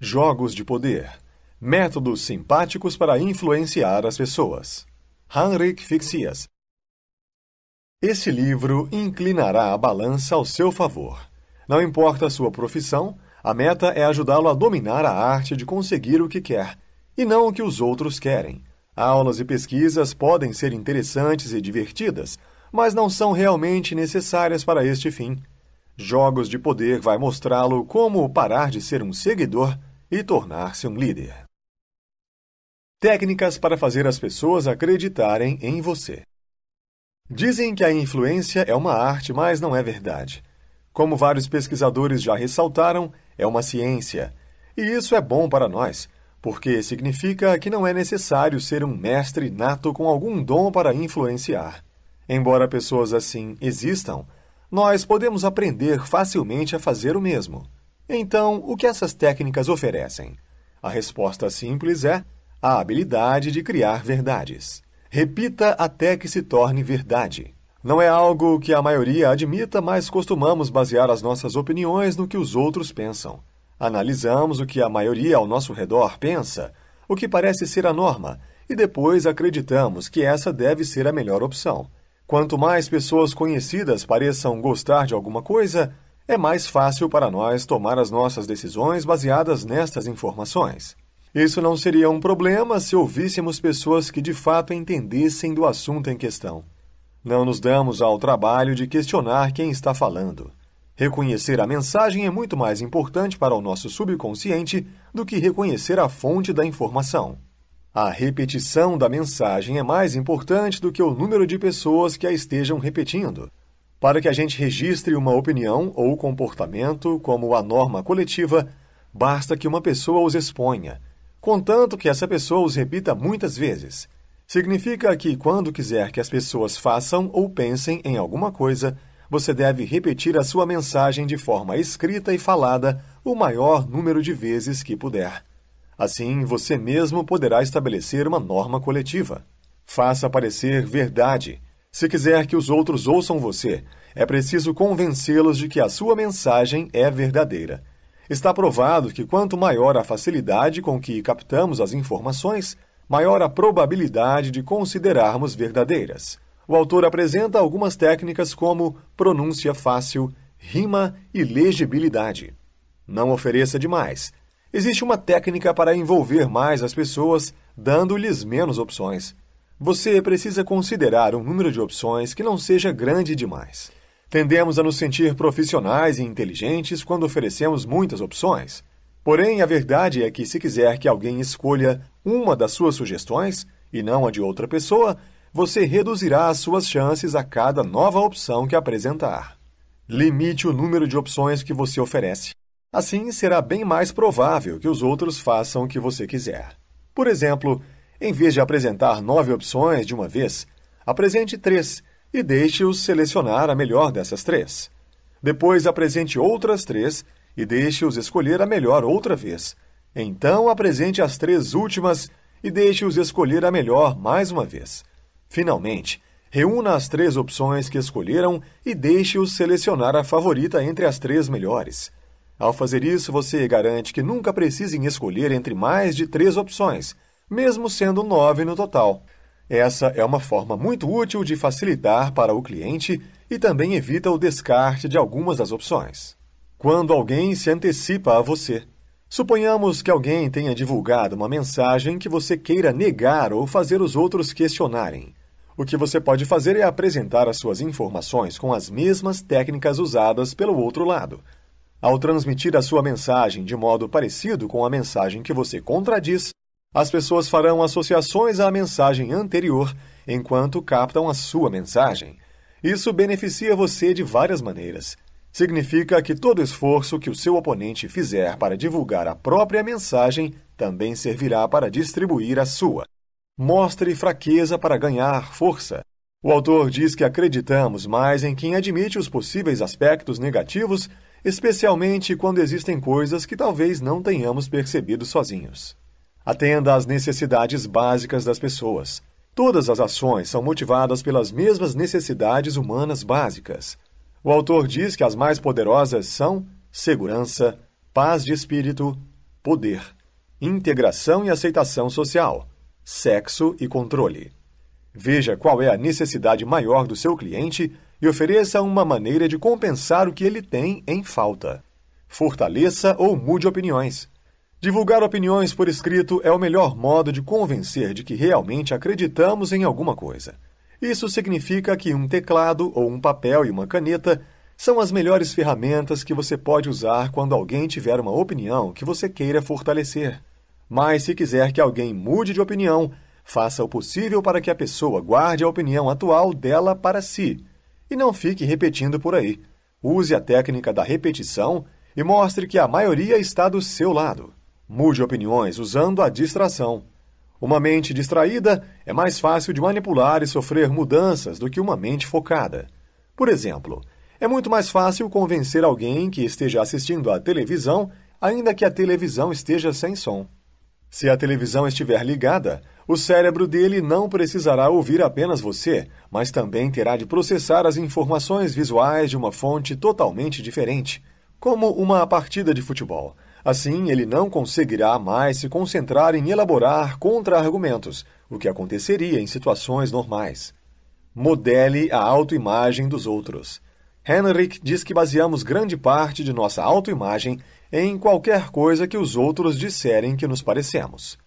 Jogos de poder. Métodos simpáticos para influenciar as pessoas. Heinrich Fixias. Esse livro inclinará a balança ao seu favor. Não importa a sua profissão, a meta é ajudá-lo a dominar a arte de conseguir o que quer, e não o que os outros querem. Aulas e pesquisas podem ser interessantes e divertidas, mas não são realmente necessárias para este fim. Jogos de Poder vai mostrá-lo como parar de ser um seguidor e tornar-se um líder. Técnicas para fazer as pessoas acreditarem em você. Dizem que a influência é uma arte, mas não é verdade. Como vários pesquisadores já ressaltaram, é uma ciência. E isso é bom para nós, porque significa que não é necessário ser um mestre nato com algum dom para influenciar. Embora pessoas assim existam, nós podemos aprender facilmente a fazer o mesmo. Então, o que essas técnicas oferecem? A resposta simples é a habilidade de criar verdades. Repita até que se torne verdade. Não é algo que a maioria admita, mas costumamos basear as nossas opiniões no que os outros pensam. Analisamos o que a maioria ao nosso redor pensa, o que parece ser a norma, e depois acreditamos que essa deve ser a melhor opção. Quanto mais pessoas conhecidas pareçam gostar de alguma coisa, é mais fácil para nós tomar as nossas decisões baseadas nestas informações. Isso não seria um problema se ouvíssemos pessoas que de fato entendessem do assunto em questão. Não nos damos ao trabalho de questionar quem está falando. Reconhecer a mensagem é muito mais importante para o nosso subconsciente do que reconhecer a fonte da informação. A repetição da mensagem é mais importante do que o número de pessoas que a estejam repetindo para que a gente registre uma opinião ou comportamento como a norma coletiva, basta que uma pessoa os exponha, contanto que essa pessoa os repita muitas vezes. Significa que, quando quiser que as pessoas façam ou pensem em alguma coisa, você deve repetir a sua mensagem de forma escrita e falada o maior número de vezes que puder. Assim, você mesmo poderá estabelecer uma norma coletiva. Faça parecer verdade se quiser que os outros ouçam você, é preciso convencê-los de que a sua mensagem é verdadeira. Está provado que quanto maior a facilidade com que captamos as informações, maior a probabilidade de considerarmos verdadeiras. O autor apresenta algumas técnicas como pronúncia fácil, rima e legibilidade. Não ofereça demais. Existe uma técnica para envolver mais as pessoas, dando-lhes menos opções você precisa considerar um número de opções que não seja grande demais. Tendemos a nos sentir profissionais e inteligentes quando oferecemos muitas opções. Porém, a verdade é que, se quiser que alguém escolha uma das suas sugestões e não a de outra pessoa, você reduzirá as suas chances a cada nova opção que apresentar. Limite o número de opções que você oferece. Assim, será bem mais provável que os outros façam o que você quiser. Por exemplo, em vez de apresentar nove opções de uma vez, apresente três e deixe-os selecionar a melhor dessas três. Depois apresente outras três e deixe-os escolher a melhor outra vez. Então apresente as três últimas e deixe-os escolher a melhor mais uma vez. Finalmente, reúna as três opções que escolheram e deixe-os selecionar a favorita entre as três melhores. Ao fazer isso, você garante que nunca precisem escolher entre mais de três opções mesmo sendo nove no total. Essa é uma forma muito útil de facilitar para o cliente e também evita o descarte de algumas das opções. Quando alguém se antecipa a você, suponhamos que alguém tenha divulgado uma mensagem que você queira negar ou fazer os outros questionarem. O que você pode fazer é apresentar as suas informações com as mesmas técnicas usadas pelo outro lado. Ao transmitir a sua mensagem de modo parecido com a mensagem que você contradiz, as pessoas farão associações à mensagem anterior enquanto captam a sua mensagem. Isso beneficia você de várias maneiras. Significa que todo esforço que o seu oponente fizer para divulgar a própria mensagem também servirá para distribuir a sua. Mostre fraqueza para ganhar força. O autor diz que acreditamos mais em quem admite os possíveis aspectos negativos, especialmente quando existem coisas que talvez não tenhamos percebido sozinhos atenda às necessidades básicas das pessoas. Todas as ações são motivadas pelas mesmas necessidades humanas básicas. O autor diz que as mais poderosas são segurança, paz de espírito, poder, integração e aceitação social, sexo e controle. Veja qual é a necessidade maior do seu cliente e ofereça uma maneira de compensar o que ele tem em falta. Fortaleça ou mude opiniões. Divulgar opiniões por escrito é o melhor modo de convencer de que realmente acreditamos em alguma coisa. Isso significa que um teclado ou um papel e uma caneta são as melhores ferramentas que você pode usar quando alguém tiver uma opinião que você queira fortalecer. Mas se quiser que alguém mude de opinião, faça o possível para que a pessoa guarde a opinião atual dela para si e não fique repetindo por aí. Use a técnica da repetição e mostre que a maioria está do seu lado. Mude opiniões usando a distração. Uma mente distraída é mais fácil de manipular e sofrer mudanças do que uma mente focada. Por exemplo, é muito mais fácil convencer alguém que esteja assistindo à televisão, ainda que a televisão esteja sem som. Se a televisão estiver ligada, o cérebro dele não precisará ouvir apenas você, mas também terá de processar as informações visuais de uma fonte totalmente diferente, como uma partida de futebol Assim, ele não conseguirá mais se concentrar em elaborar contra-argumentos, o que aconteceria em situações normais. Modele a autoimagem dos outros. Henrik diz que baseamos grande parte de nossa autoimagem em qualquer coisa que os outros disserem que nos parecemos.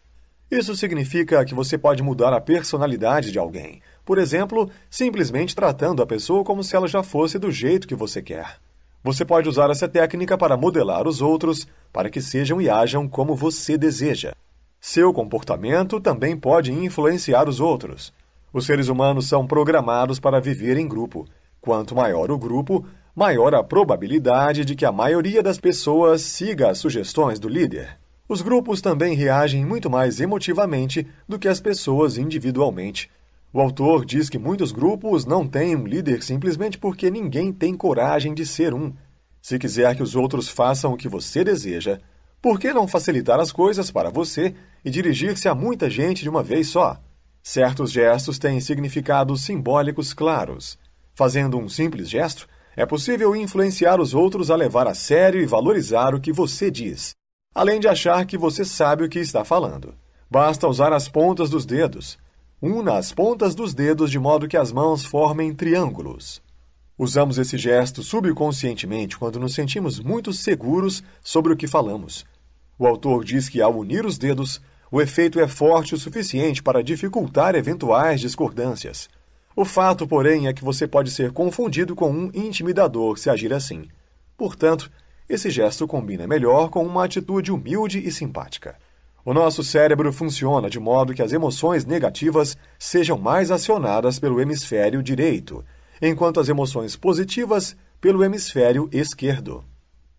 Isso significa que você pode mudar a personalidade de alguém, por exemplo, simplesmente tratando a pessoa como se ela já fosse do jeito que você quer. Você pode usar essa técnica para modelar os outros para que sejam e hajam como você deseja. Seu comportamento também pode influenciar os outros. Os seres humanos são programados para viver em grupo. Quanto maior o grupo, maior a probabilidade de que a maioria das pessoas siga as sugestões do líder. Os grupos também reagem muito mais emotivamente do que as pessoas individualmente. O autor diz que muitos grupos não têm um líder simplesmente porque ninguém tem coragem de ser um. Se quiser que os outros façam o que você deseja, por que não facilitar as coisas para você e dirigir-se a muita gente de uma vez só? Certos gestos têm significados simbólicos claros. Fazendo um simples gesto, é possível influenciar os outros a levar a sério e valorizar o que você diz, além de achar que você sabe o que está falando. Basta usar as pontas dos dedos um nas pontas dos dedos de modo que as mãos formem triângulos. Usamos esse gesto subconscientemente quando nos sentimos muito seguros sobre o que falamos. O autor diz que ao unir os dedos, o efeito é forte o suficiente para dificultar eventuais discordâncias. O fato, porém, é que você pode ser confundido com um intimidador se agir assim. Portanto, esse gesto combina melhor com uma atitude humilde e simpática. O nosso cérebro funciona de modo que as emoções negativas sejam mais acionadas pelo hemisfério direito, enquanto as emoções positivas pelo hemisfério esquerdo.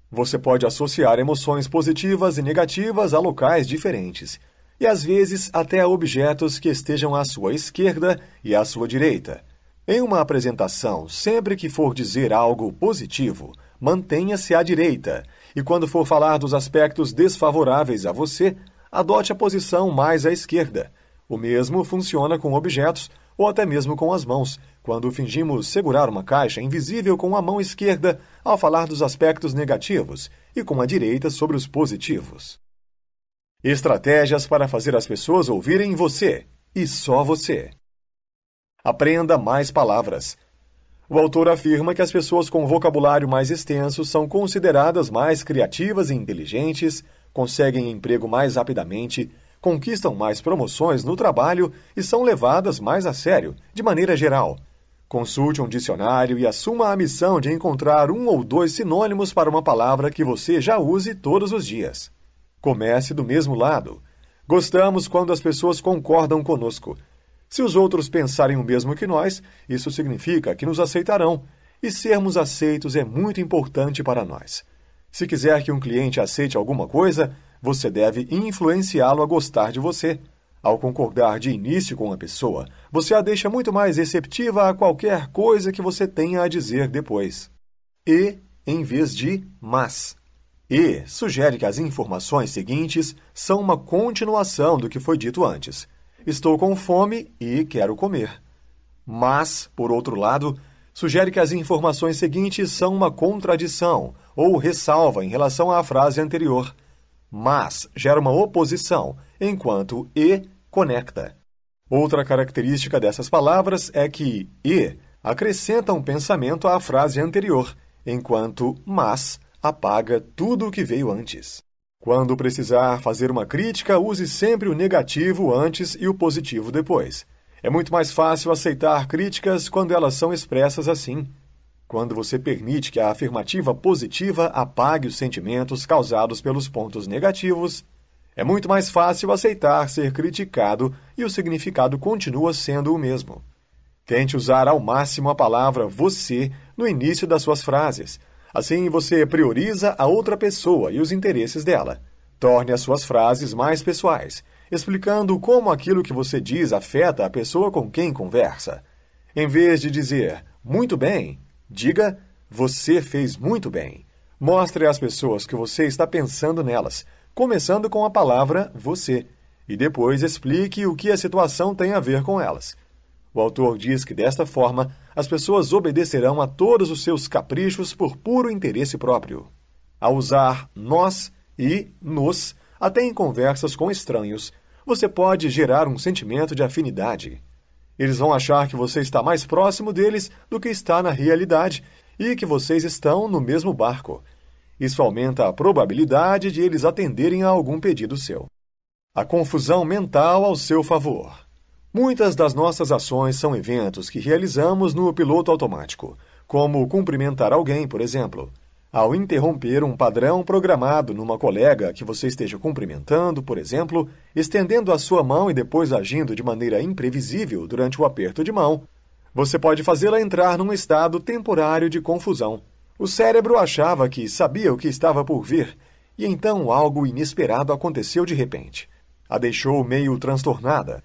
Você pode associar emoções positivas e negativas a locais diferentes, e às vezes até a objetos que estejam à sua esquerda e à sua direita. Em uma apresentação, sempre que for dizer algo positivo, mantenha-se à direita, e quando for falar dos aspectos desfavoráveis a você, adote a posição mais à esquerda. O mesmo funciona com objetos ou até mesmo com as mãos, quando fingimos segurar uma caixa invisível com a mão esquerda ao falar dos aspectos negativos e com a direita sobre os positivos. Estratégias para fazer as pessoas ouvirem você e só você. Aprenda mais palavras. O autor afirma que as pessoas com vocabulário mais extenso são consideradas mais criativas e inteligentes, conseguem emprego mais rapidamente, conquistam mais promoções no trabalho e são levadas mais a sério, de maneira geral. Consulte um dicionário e assuma a missão de encontrar um ou dois sinônimos para uma palavra que você já use todos os dias. Comece do mesmo lado. Gostamos quando as pessoas concordam conosco. Se os outros pensarem o mesmo que nós, isso significa que nos aceitarão, e sermos aceitos é muito importante para nós. Se quiser que um cliente aceite alguma coisa, você deve influenciá-lo a gostar de você. Ao concordar de início com a pessoa, você a deixa muito mais receptiva a qualquer coisa que você tenha a dizer depois. E em vez de mas. E sugere que as informações seguintes são uma continuação do que foi dito antes. Estou com fome e quero comer. Mas, por outro lado, sugere que as informações seguintes são uma contradição ou ressalva em relação à frase anterior. Mas gera uma oposição, enquanto e conecta. Outra característica dessas palavras é que e acrescenta um pensamento à frase anterior, enquanto mas apaga tudo o que veio antes. Quando precisar fazer uma crítica, use sempre o negativo antes e o positivo depois. É muito mais fácil aceitar críticas quando elas são expressas assim. Quando você permite que a afirmativa positiva apague os sentimentos causados pelos pontos negativos, é muito mais fácil aceitar ser criticado e o significado continua sendo o mesmo. Tente usar ao máximo a palavra você no início das suas frases. Assim você prioriza a outra pessoa e os interesses dela. Torne as suas frases mais pessoais explicando como aquilo que você diz afeta a pessoa com quem conversa. Em vez de dizer muito bem, diga você fez muito bem. Mostre às pessoas que você está pensando nelas, começando com a palavra você, e depois explique o que a situação tem a ver com elas. O autor diz que desta forma as pessoas obedecerão a todos os seus caprichos por puro interesse próprio. Ao usar nós e nos, até em conversas com estranhos, você pode gerar um sentimento de afinidade. Eles vão achar que você está mais próximo deles do que está na realidade e que vocês estão no mesmo barco. Isso aumenta a probabilidade de eles atenderem a algum pedido seu. A confusão mental ao seu favor. Muitas das nossas ações são eventos que realizamos no piloto automático, como cumprimentar alguém, por exemplo ao interromper um padrão programado numa colega que você esteja cumprimentando, por exemplo, estendendo a sua mão e depois agindo de maneira imprevisível durante o aperto de mão, você pode fazê-la entrar num estado temporário de confusão. O cérebro achava que sabia o que estava por vir, e então algo inesperado aconteceu de repente. A deixou meio transtornada.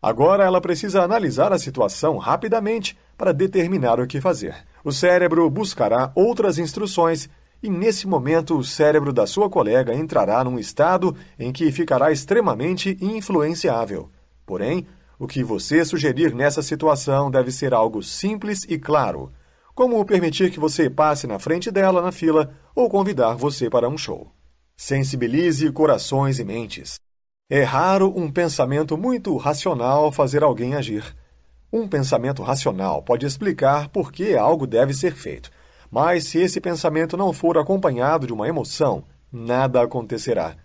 Agora ela precisa analisar a situação rapidamente para determinar o que fazer. O cérebro buscará outras instruções e, nesse momento, o cérebro da sua colega entrará num estado em que ficará extremamente influenciável. Porém, o que você sugerir nessa situação deve ser algo simples e claro, como permitir que você passe na frente dela na fila ou convidar você para um show. Sensibilize corações e mentes. É raro um pensamento muito racional fazer alguém agir. Um pensamento racional pode explicar por que algo deve ser feito, mas se esse pensamento não for acompanhado de uma emoção, nada acontecerá.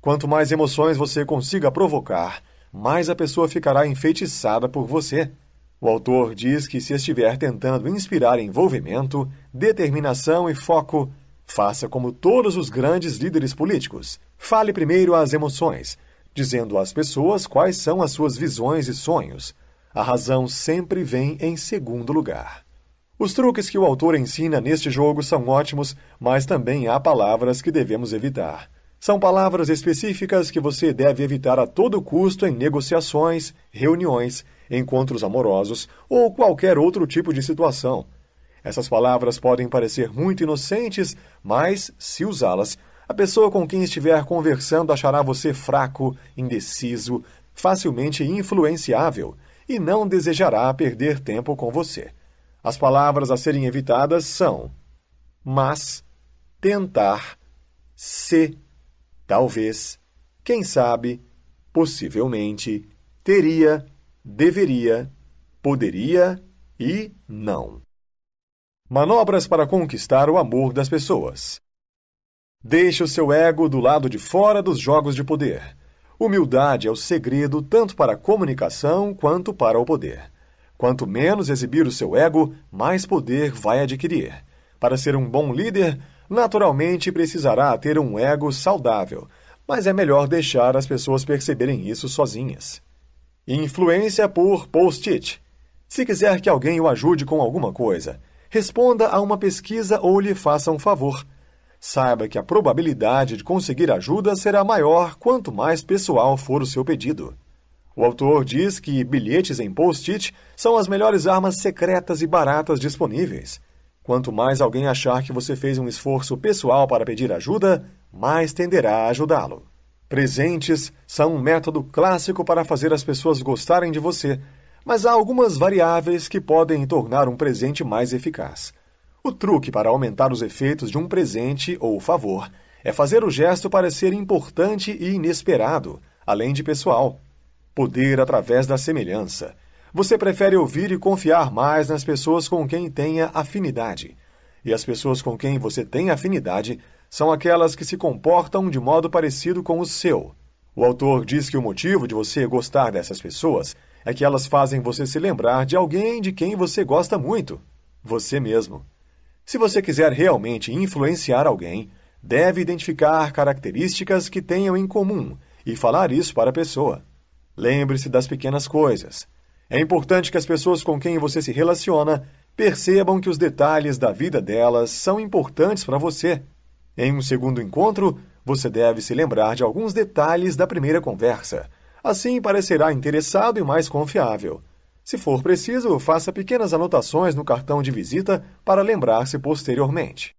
Quanto mais emoções você consiga provocar, mais a pessoa ficará enfeitiçada por você. O autor diz que, se estiver tentando inspirar envolvimento, determinação e foco, faça como todos os grandes líderes políticos: fale primeiro às emoções, dizendo às pessoas quais são as suas visões e sonhos a razão sempre vem em segundo lugar. Os truques que o autor ensina neste jogo são ótimos, mas também há palavras que devemos evitar. São palavras específicas que você deve evitar a todo custo em negociações, reuniões, encontros amorosos ou qualquer outro tipo de situação. Essas palavras podem parecer muito inocentes, mas, se usá-las, a pessoa com quem estiver conversando achará você fraco, indeciso, facilmente influenciável e não desejará perder tempo com você. As palavras a serem evitadas são mas, tentar, se, talvez, quem sabe, possivelmente, teria, deveria, poderia e não. Manobras para conquistar o amor das pessoas. Deixe o seu ego do lado de fora dos jogos de poder. Humildade é o segredo tanto para a comunicação quanto para o poder. Quanto menos exibir o seu ego, mais poder vai adquirir. Para ser um bom líder, naturalmente precisará ter um ego saudável, mas é melhor deixar as pessoas perceberem isso sozinhas. Influência por post-it. Se quiser que alguém o ajude com alguma coisa, responda a uma pesquisa ou lhe faça um favor saiba que a probabilidade de conseguir ajuda será maior quanto mais pessoal for o seu pedido. O autor diz que bilhetes em post-it são as melhores armas secretas e baratas disponíveis. Quanto mais alguém achar que você fez um esforço pessoal para pedir ajuda, mais tenderá a ajudá-lo. Presentes são um método clássico para fazer as pessoas gostarem de você, mas há algumas variáveis que podem tornar um presente mais eficaz. O truque para aumentar os efeitos de um presente ou favor é fazer o gesto parecer importante e inesperado, além de pessoal. Poder através da semelhança. Você prefere ouvir e confiar mais nas pessoas com quem tenha afinidade. E as pessoas com quem você tem afinidade são aquelas que se comportam de modo parecido com o seu. O autor diz que o motivo de você gostar dessas pessoas é que elas fazem você se lembrar de alguém de quem você gosta muito, você mesmo. Se você quiser realmente influenciar alguém, deve identificar características que tenham em comum e falar isso para a pessoa. Lembre-se das pequenas coisas. É importante que as pessoas com quem você se relaciona percebam que os detalhes da vida delas são importantes para você. Em um segundo encontro, você deve se lembrar de alguns detalhes da primeira conversa. Assim parecerá interessado e mais confiável. Se for preciso, faça pequenas anotações no cartão de visita para lembrar-se posteriormente.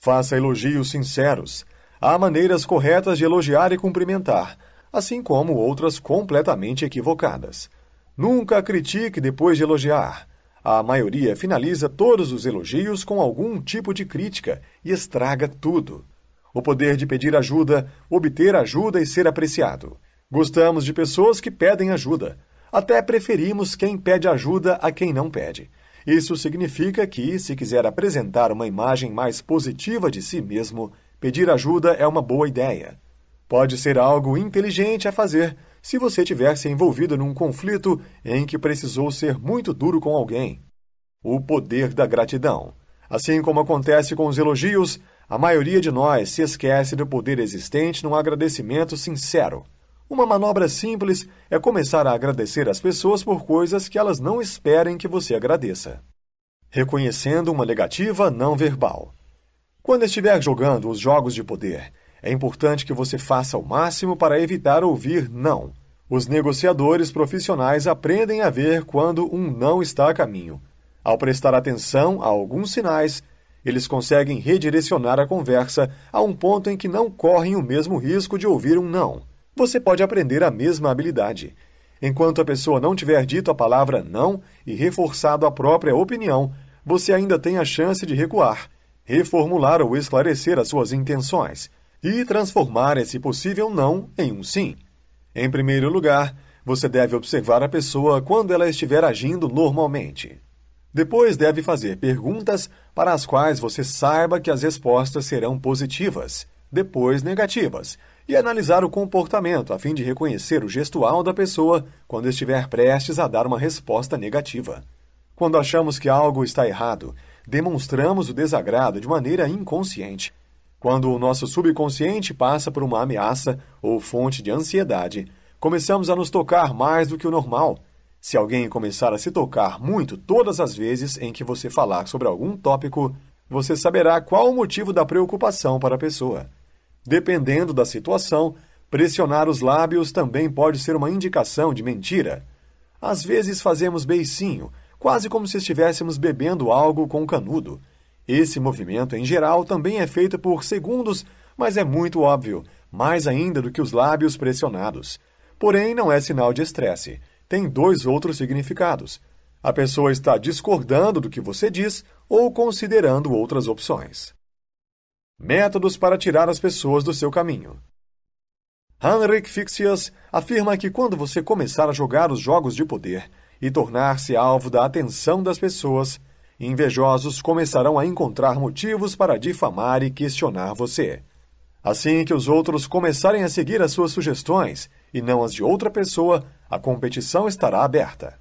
Faça elogios sinceros. Há maneiras corretas de elogiar e cumprimentar, assim como outras completamente equivocadas. Nunca critique depois de elogiar. A maioria finaliza todos os elogios com algum tipo de crítica e estraga tudo. O poder de pedir ajuda, obter ajuda e ser apreciado. Gostamos de pessoas que pedem ajuda até preferimos quem pede ajuda a quem não pede. Isso significa que, se quiser apresentar uma imagem mais positiva de si mesmo, pedir ajuda é uma boa ideia. Pode ser algo inteligente a fazer se você tivesse envolvido num conflito em que precisou ser muito duro com alguém. O poder da gratidão. Assim como acontece com os elogios, a maioria de nós se esquece do poder existente num agradecimento sincero. Uma manobra simples é começar a agradecer às pessoas por coisas que elas não esperem que você agradeça. Reconhecendo uma negativa não verbal. Quando estiver jogando os jogos de poder, é importante que você faça o máximo para evitar ouvir não. Os negociadores profissionais aprendem a ver quando um não está a caminho. Ao prestar atenção a alguns sinais, eles conseguem redirecionar a conversa a um ponto em que não correm o mesmo risco de ouvir um não você pode aprender a mesma habilidade. Enquanto a pessoa não tiver dito a palavra não e reforçado a própria opinião, você ainda tem a chance de recuar, reformular ou esclarecer as suas intenções e transformar esse possível não em um sim. Em primeiro lugar, você deve observar a pessoa quando ela estiver agindo normalmente. Depois deve fazer perguntas para as quais você saiba que as respostas serão positivas, depois negativas, e analisar o comportamento a fim de reconhecer o gestual da pessoa quando estiver prestes a dar uma resposta negativa. Quando achamos que algo está errado, demonstramos o desagrado de maneira inconsciente. Quando o nosso subconsciente passa por uma ameaça ou fonte de ansiedade, começamos a nos tocar mais do que o normal. Se alguém começar a se tocar muito todas as vezes em que você falar sobre algum tópico, você saberá qual o motivo da preocupação para a pessoa. Dependendo da situação, pressionar os lábios também pode ser uma indicação de mentira. Às vezes fazemos beicinho, quase como se estivéssemos bebendo algo com canudo. Esse movimento, em geral, também é feito por segundos, mas é muito óbvio, mais ainda do que os lábios pressionados. Porém, não é sinal de estresse. Tem dois outros significados. A pessoa está discordando do que você diz ou considerando outras opções. Métodos para tirar as pessoas do seu caminho. Henrik Fixius afirma que quando você começar a jogar os jogos de poder e tornar-se alvo da atenção das pessoas, invejosos começarão a encontrar motivos para difamar e questionar você. Assim que os outros começarem a seguir as suas sugestões e não as de outra pessoa, a competição estará aberta.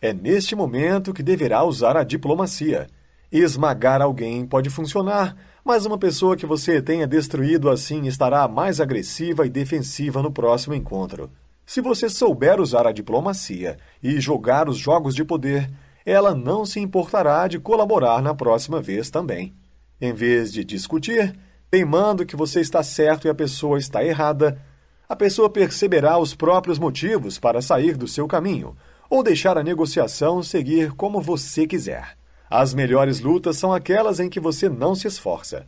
É neste momento que deverá usar a diplomacia. Esmagar alguém pode funcionar, mas uma pessoa que você tenha destruído assim estará mais agressiva e defensiva no próximo encontro. Se você souber usar a diplomacia e jogar os jogos de poder, ela não se importará de colaborar na próxima vez também. Em vez de discutir, teimando que você está certo e a pessoa está errada, a pessoa perceberá os próprios motivos para sair do seu caminho ou deixar a negociação seguir como você quiser. As melhores lutas são aquelas em que você não se esforça.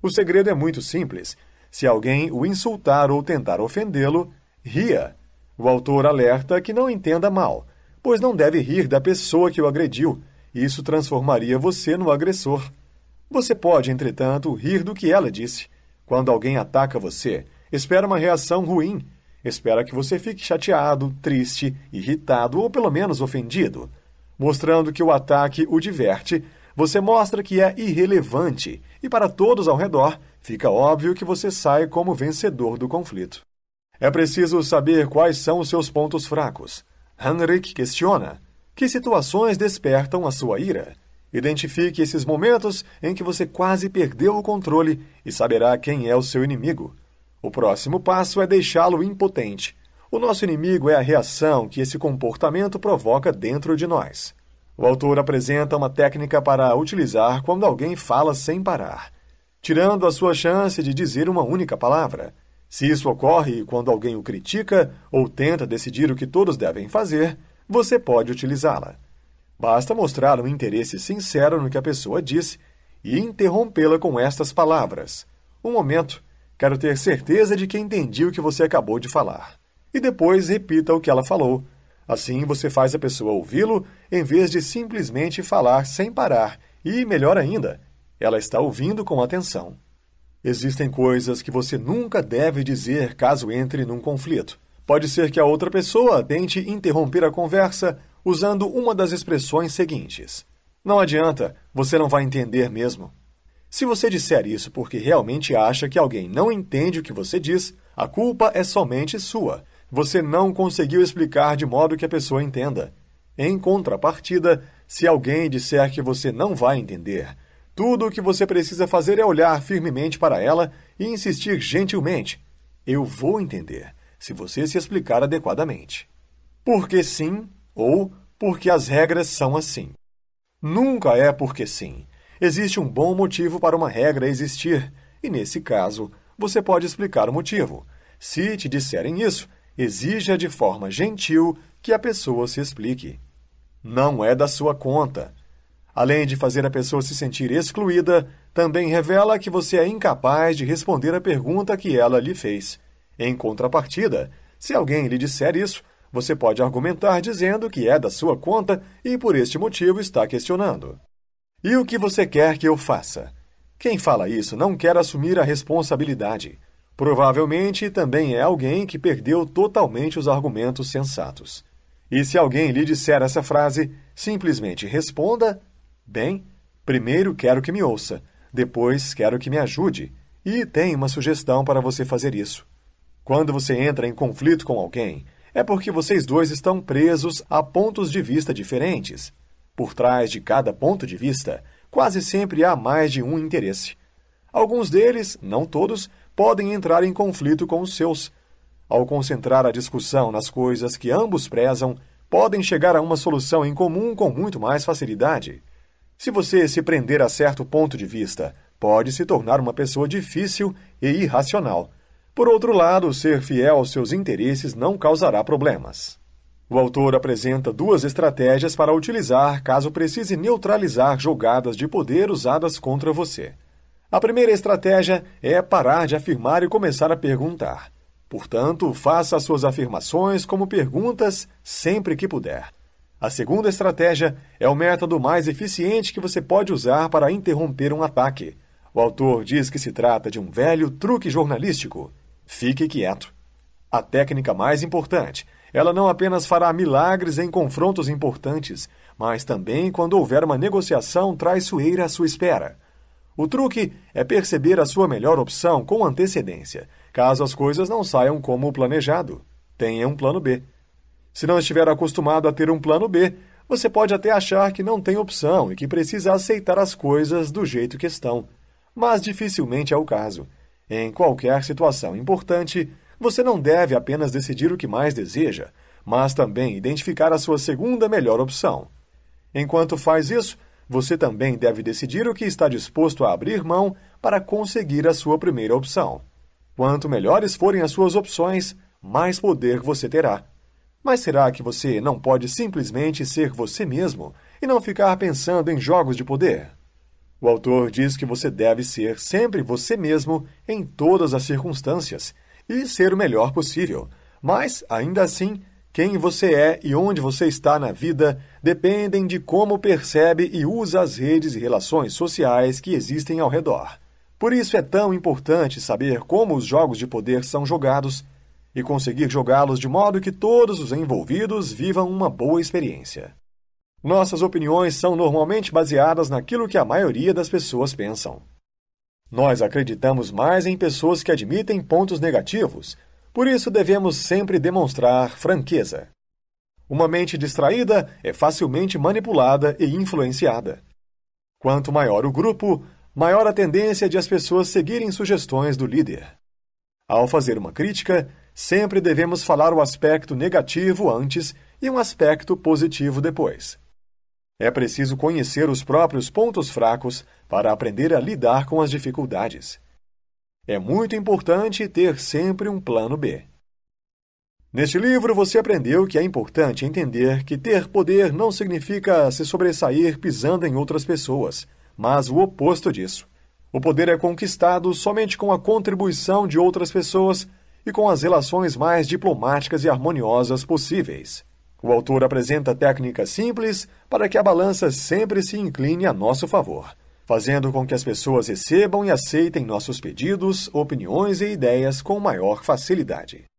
O segredo é muito simples. Se alguém o insultar ou tentar ofendê-lo, ria. O autor alerta que não entenda mal, pois não deve rir da pessoa que o agrediu. Isso transformaria você no agressor. Você pode, entretanto, rir do que ela disse. Quando alguém ataca você, espera uma reação ruim. Espera que você fique chateado, triste, irritado ou pelo menos ofendido. Mostrando que o ataque o diverte, você mostra que é irrelevante e, para todos ao redor, fica óbvio que você sai como vencedor do conflito. É preciso saber quais são os seus pontos fracos. Henrik questiona: que situações despertam a sua ira? Identifique esses momentos em que você quase perdeu o controle e saberá quem é o seu inimigo. O próximo passo é deixá-lo impotente, o nosso inimigo é a reação que esse comportamento provoca dentro de nós. O autor apresenta uma técnica para utilizar quando alguém fala sem parar, tirando a sua chance de dizer uma única palavra. Se isso ocorre quando alguém o critica ou tenta decidir o que todos devem fazer, você pode utilizá-la. Basta mostrar um interesse sincero no que a pessoa disse e interrompê-la com estas palavras: Um momento, quero ter certeza de que entendi o que você acabou de falar e depois repita o que ela falou. Assim você faz a pessoa ouvi-lo em vez de simplesmente falar sem parar, e melhor ainda, ela está ouvindo com atenção. Existem coisas que você nunca deve dizer caso entre num conflito. Pode ser que a outra pessoa tente interromper a conversa usando uma das expressões seguintes: Não adianta, você não vai entender mesmo. Se você disser isso porque realmente acha que alguém não entende o que você diz, a culpa é somente sua você não conseguiu explicar de modo que a pessoa entenda. Em contrapartida, se alguém disser que você não vai entender, tudo o que você precisa fazer é olhar firmemente para ela e insistir gentilmente: Eu vou entender, se você se explicar adequadamente. Porque sim ou porque as regras são assim. Nunca é porque sim. Existe um bom motivo para uma regra existir, e nesse caso, você pode explicar o motivo. Se te disserem isso, exija de forma gentil que a pessoa se explique. Não é da sua conta. Além de fazer a pessoa se sentir excluída, também revela que você é incapaz de responder a pergunta que ela lhe fez. Em contrapartida, se alguém lhe disser isso, você pode argumentar dizendo que é da sua conta e por este motivo está questionando. E o que você quer que eu faça? Quem fala isso não quer assumir a responsabilidade. Provavelmente também é alguém que perdeu totalmente os argumentos sensatos. E se alguém lhe disser essa frase, simplesmente responda: Bem, primeiro quero que me ouça, depois quero que me ajude, e tem uma sugestão para você fazer isso. Quando você entra em conflito com alguém, é porque vocês dois estão presos a pontos de vista diferentes. Por trás de cada ponto de vista, quase sempre há mais de um interesse. Alguns deles, não todos, podem entrar em conflito com os seus. Ao concentrar a discussão nas coisas que ambos prezam, podem chegar a uma solução em comum com muito mais facilidade. Se você se prender a certo ponto de vista, pode se tornar uma pessoa difícil e irracional. Por outro lado, ser fiel aos seus interesses não causará problemas. O autor apresenta duas estratégias para utilizar caso precise neutralizar jogadas de poder usadas contra você. A primeira estratégia é parar de afirmar e começar a perguntar. Portanto, faça suas afirmações como perguntas sempre que puder. A segunda estratégia é o método mais eficiente que você pode usar para interromper um ataque. O autor diz que se trata de um velho truque jornalístico. Fique quieto. A técnica mais importante. Ela não apenas fará milagres em confrontos importantes, mas também quando houver uma negociação traiçoeira à sua espera. O truque é perceber a sua melhor opção com antecedência, caso as coisas não saiam como planejado. Tenha um plano B. Se não estiver acostumado a ter um plano B, você pode até achar que não tem opção e que precisa aceitar as coisas do jeito que estão. Mas dificilmente é o caso. Em qualquer situação importante, você não deve apenas decidir o que mais deseja, mas também identificar a sua segunda melhor opção. Enquanto faz isso, você também deve decidir o que está disposto a abrir mão para conseguir a sua primeira opção. Quanto melhores forem as suas opções, mais poder você terá. Mas será que você não pode simplesmente ser você mesmo e não ficar pensando em jogos de poder? O autor diz que você deve ser sempre você mesmo em todas as circunstâncias e ser o melhor possível, mas, ainda assim, quem você é e onde você está na vida dependem de como percebe e usa as redes e relações sociais que existem ao redor. Por isso é tão importante saber como os jogos de poder são jogados e conseguir jogá-los de modo que todos os envolvidos vivam uma boa experiência. Nossas opiniões são normalmente baseadas naquilo que a maioria das pessoas pensam. Nós acreditamos mais em pessoas que admitem pontos negativos por isso devemos sempre demonstrar franqueza. Uma mente distraída é facilmente manipulada e influenciada. Quanto maior o grupo, maior a tendência de as pessoas seguirem sugestões do líder. Ao fazer uma crítica, sempre devemos falar o aspecto negativo antes e um aspecto positivo depois. É preciso conhecer os próprios pontos fracos para aprender a lidar com as dificuldades. É muito importante ter sempre um plano B. Neste livro, você aprendeu que é importante entender que ter poder não significa se sobressair pisando em outras pessoas, mas o oposto disso. O poder é conquistado somente com a contribuição de outras pessoas e com as relações mais diplomáticas e harmoniosas possíveis. O autor apresenta técnicas simples para que a balança sempre se incline a nosso favor fazendo com que as pessoas recebam e aceitem nossos pedidos, opiniões e ideias com maior facilidade.